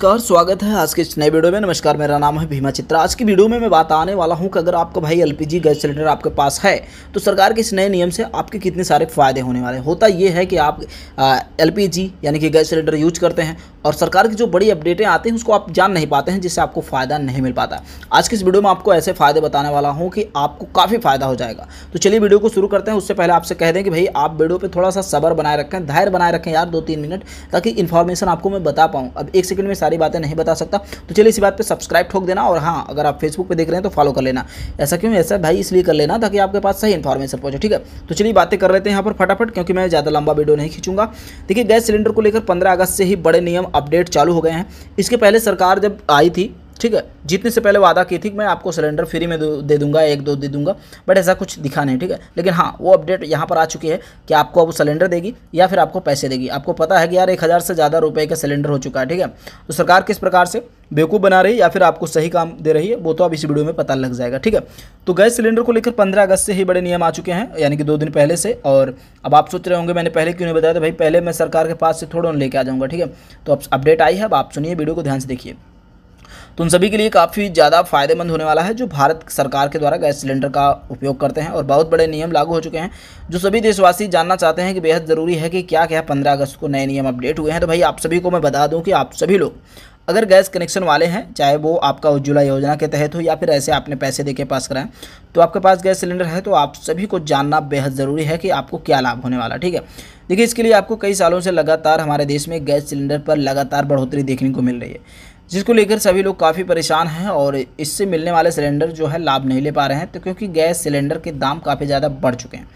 नमस्कार स्वागत है आज के इस नए वीडियो में नमस्कार मेरा नाम है भीमा चित्रा आज की वीडियो में मैं बात आने वाला हूं कि अगर आपका भाई एलपीजी गैस सिलेंडर आपके पास है तो सरकार के इस नए नियम से आपके कितने सारे फ़ायदे होने वाले होता ये है कि आप एलपीजी यानी कि गैस सिलेंडर यूज करते हैं और सरकार की जो बड़ी अपडेटें आती हैं उसको आप जान नहीं पाते हैं जिससे आपको फ़ायदा नहीं मिल पाता आज की इस वीडियो में आपको ऐसे फ़ायदे बताने वाला हूँ कि आपको काफ़ी फ़ायदा हो जाएगा तो चलिए वीडियो को शुरू करते हैं उससे पहले आपसे कह दें कि भाई आप वीडियो पर थोड़ा सा सबर बनाए रखें धैर्य बनाए रखें यार दो तीन मिनट ताकि इन्फॉर्मेशन आपको मैं बता पाऊँ अब एक सेकंड में सारी बातें नहीं बता सकता तो चलिए इसी बात पर सब्सक्राइब ठोक देना और हाँ अगर आप फेसबुक पर देख रहे हैं तो फॉलो कर लेना ऐसा क्यों ऐसा भाई इसलिए कर लेना ताकि आपके पास सही इन्फॉर्मेशन पहुंचे ठीक है तो चलिए बातें कर लेते हैं यहाँ पर फटाफट क्योंकि मैं ज़्यादा लंबा वीडियो नहीं खींचूंगा देखिए गैस सिलेंडर को लेकर पंद्रह अगस्त से ही बड़े नियम अपडेट चालू हो गए हैं इसके पहले सरकार जब आई थी ठीक है जितने से पहले वादा की थी मैं आपको सिलेंडर फ्री में दे दूंगा एक दो दे दूंगा बट ऐसा कुछ दिखा नहीं ठीक है लेकिन हाँ वो अपडेट यहाँ पर आ चुकी है कि आपको अब सिलेंडर देगी या फिर आपको पैसे देगी आपको पता है कि यार एक हज़ार से ज़्यादा रुपये का सिलेंडर हो चुका है ठीक है तो सरकार किस प्रकार से बेवकूफ़ बना रही है या फिर आपको सही काम दे रही है वो तो आप इस वीडियो में पता लग जाएगा ठीक है तो गैस सिलेंडर को लेकर पंद्रह अगस्त से ही बड़े नियम आ चुके हैं यानी कि दो दिन पहले से और अब आप सोच रहे होंगे मैंने पहले क्यों नहीं बताया था तो भाई पहले मैं सरकार के पास से थोड़ा लेके आ जाऊँगा ठीक है तो अब अपडेट आई है अब आप सुनिए वीडियो को ध्यान से देखिए तो उन सभी के लिए काफ़ी ज़्यादा फायदेमंद होने वाला है जो भारत सरकार के द्वारा गैस सिलेंडर का उपयोग करते हैं और बहुत बड़े नियम लागू हो चुके हैं जो सभी देशवासी जानना चाहते हैं कि बेहद ज़रूरी है कि क्या क्या पंद्रह अगस्त को नए नियम अपडेट हुए हैं तो भाई आप सभी को मैं बता दूँ कि आप सभी लोग अगर गैस कनेक्शन वाले हैं चाहे वो आपका उज्ज्वला योजना के तहत हो या फिर ऐसे आपने पैसे देके पास कराएं तो आपके पास गैस सिलेंडर है तो आप सभी को जानना बेहद ज़रूरी है कि आपको क्या लाभ होने वाला ठीक है देखिए इसके लिए आपको कई सालों से लगातार हमारे देश में गैस सिलेंडर पर लगातार बढ़ोतरी देखने को मिल रही है जिसको लेकर सभी लोग काफ़ी परेशान हैं और इससे मिलने वाले सिलेंडर जो है लाभ नहीं ले पा रहे हैं तो क्योंकि गैस सिलेंडर के दाम काफ़ी ज़्यादा बढ़ चुके हैं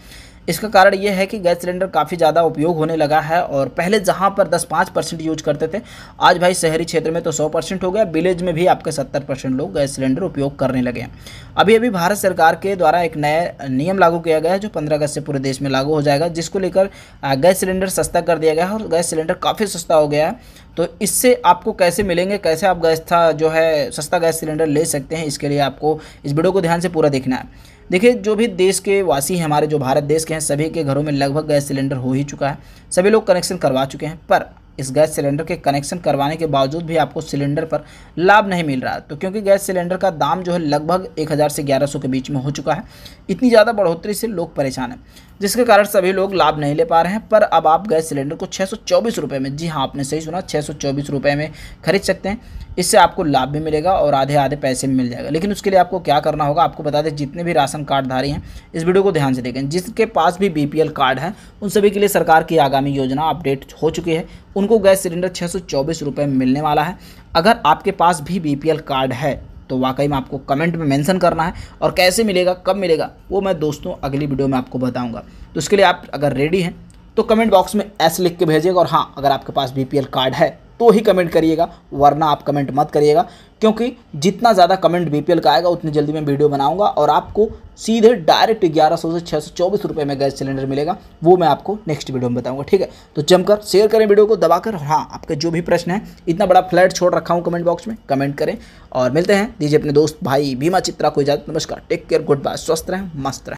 इसका कारण ये है कि गैस सिलेंडर काफ़ी ज़्यादा उपयोग होने लगा है और पहले जहाँ पर दस पाँच परसेंट यूज करते थे आज भाई शहरी क्षेत्र में तो सौ परसेंट हो गया विलेज में भी आपके सत्तर परसेंट लोग गैस सिलेंडर उपयोग करने लगे हैं अभी अभी भारत सरकार के द्वारा एक नया नियम लागू किया गया है जो पंद्रह अगस्त से पूरे देश में लागू हो जाएगा जिसको लेकर गैस सिलेंडर सस्ता कर दिया गया है और गैस सिलेंडर काफ़ी सस्ता हो गया है तो इससे आपको कैसे मिलेंगे कैसे आप गैस था जो है सस्ता गैस सिलेंडर ले सकते हैं इसके लिए आपको इस वीडियो को ध्यान से पूरा देखना है देखिए जो भी देश के वासी हैं हमारे जो भारत देश के हैं सभी के घरों में लगभग गैस सिलेंडर हो ही चुका है सभी लोग कनेक्शन करवा चुके हैं पर इस गैस सिलेंडर के कनेक्शन करवाने के बावजूद भी आपको सिलेंडर पर लाभ नहीं मिल रहा तो क्योंकि गैस सिलेंडर का दाम जो है लगभग 1000 से 1100 के बीच में हो चुका है इतनी ज़्यादा बढ़ोतरी से लोग परेशान हैं जिसके कारण सभी लोग लाभ नहीं ले पा रहे हैं पर अब आप गैस सिलेंडर को छः में जी हाँ आपने सही सुना छः में खरीद सकते हैं इससे आपको लाभ भी मिलेगा और आधे आधे पैसे भी मिल जाएगा लेकिन उसके लिए आपको क्या करना होगा आपको बता दें जितने भी राशन कार्डधारी हैं इस वीडियो को ध्यान से देखें जिसके पास भी बी कार्ड है उन सभी के लिए सरकार की आगामी योजना अपडेट हो चुकी है उनको गैस सिलेंडर छः सौ मिलने वाला है अगर आपके पास भी बी कार्ड है तो वाकई में आपको कमेंट में मेंशन करना है और कैसे मिलेगा कब मिलेगा वो मैं दोस्तों अगली वीडियो में आपको बताऊँगा तो उसके लिए आप अगर रेडी हैं तो कमेंट बॉक्स में ऐसे लिख के भेजिएगा और हाँ अगर आपके पास बी कार्ड है तो ही कमेंट करिएगा वरना आप कमेंट मत करिएगा क्योंकि जितना ज़्यादा कमेंट बी का आएगा उतनी जल्दी मैं वीडियो बनाऊंगा और आपको सीधे डायरेक्ट ग्यारह सौ से छः सौ चौबीस रुपये में गैस सिलेंडर मिलेगा वो मैं आपको नेक्स्ट वीडियो में बताऊंगा ठीक है तो जमकर शेयर करें वीडियो को दबाकर हाँ आपके जो भी प्रश्न है इतना बड़ा फ्लैट छोड़ रखा हूँ कमेंट बॉक्स में कमेंट करें और मिलते हैं दीजिए अपने दोस्त भाई भीमा चित्रा को इजाजत नमस्कार टेक केयर गुड बाय स्वस्थ रहें मस्त रहें